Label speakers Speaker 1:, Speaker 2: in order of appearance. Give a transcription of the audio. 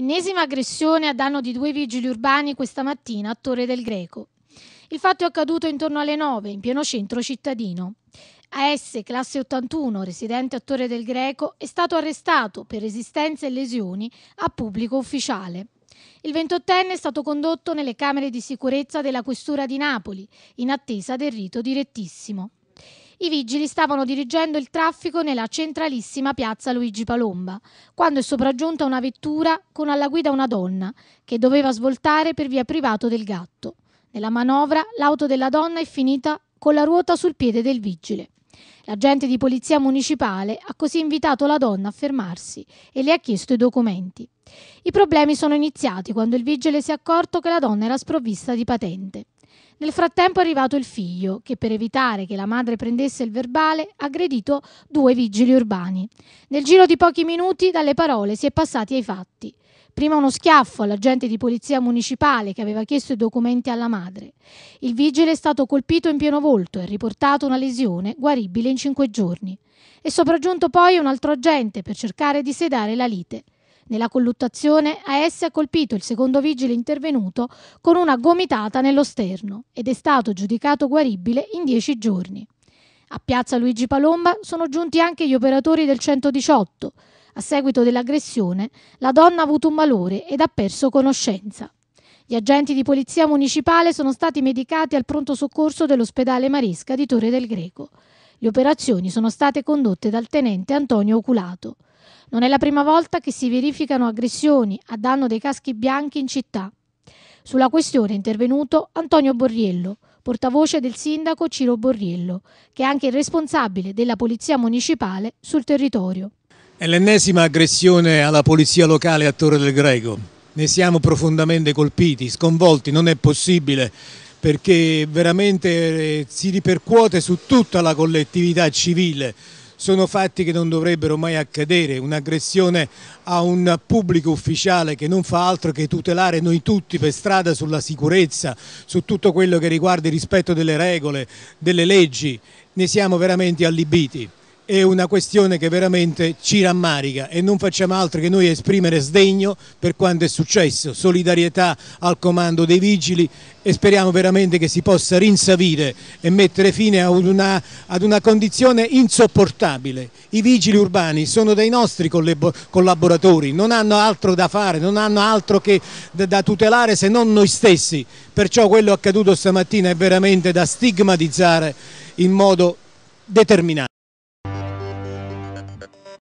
Speaker 1: Ennesima aggressione a danno di due vigili urbani questa mattina a Torre del Greco. Il fatto è accaduto intorno alle 9 in pieno centro cittadino. AS, classe 81, residente a Torre del Greco, è stato arrestato per resistenza e lesioni a pubblico ufficiale. Il 28enne è stato condotto nelle camere di sicurezza della Questura di Napoli in attesa del rito direttissimo i vigili stavano dirigendo il traffico nella centralissima piazza Luigi Palomba, quando è sopraggiunta una vettura con alla guida una donna che doveva svoltare per via privato del gatto. Nella manovra l'auto della donna è finita con la ruota sul piede del vigile. L'agente di polizia municipale ha così invitato la donna a fermarsi e le ha chiesto i documenti. I problemi sono iniziati quando il vigile si è accorto che la donna era sprovvista di patente. Nel frattempo è arrivato il figlio, che per evitare che la madre prendesse il verbale ha aggredito due vigili urbani. Nel giro di pochi minuti dalle parole si è passati ai fatti. Prima uno schiaffo all'agente di polizia municipale che aveva chiesto i documenti alla madre. Il vigile è stato colpito in pieno volto e riportato una lesione guaribile in cinque giorni. È sopraggiunto poi un altro agente per cercare di sedare la lite. Nella colluttazione AS ha colpito il secondo vigile intervenuto con una gomitata nello sterno ed è stato giudicato guaribile in dieci giorni. A piazza Luigi Palomba sono giunti anche gli operatori del 118. A seguito dell'aggressione, la donna ha avuto un malore ed ha perso conoscenza. Gli agenti di polizia municipale sono stati medicati al pronto soccorso dell'ospedale Maresca di Torre del Greco. Le operazioni sono state condotte dal tenente Antonio Oculato. Non è la prima volta che si verificano aggressioni a danno dei caschi bianchi in città. Sulla questione è intervenuto Antonio Borriello, portavoce del sindaco Ciro Borriello, che è anche il responsabile della Polizia Municipale sul territorio.
Speaker 2: È l'ennesima aggressione alla Polizia Locale a Torre del Greco. Ne siamo profondamente colpiti, sconvolti, non è possibile perché veramente eh, si ripercuote su tutta la collettività civile sono fatti che non dovrebbero mai accadere, un'aggressione a un pubblico ufficiale che non fa altro che tutelare noi tutti per strada sulla sicurezza, su tutto quello che riguarda il rispetto delle regole, delle leggi, ne siamo veramente allibiti è una questione che veramente ci rammarica e non facciamo altro che noi esprimere sdegno per quanto è successo, solidarietà al comando dei vigili e speriamo veramente che si possa rinsavire e mettere fine ad una, ad una condizione insopportabile. I vigili urbani sono dei nostri collaboratori, non hanno altro da fare, non hanno altro che da tutelare se non noi stessi, perciò quello accaduto stamattina è veramente da stigmatizzare in modo determinato.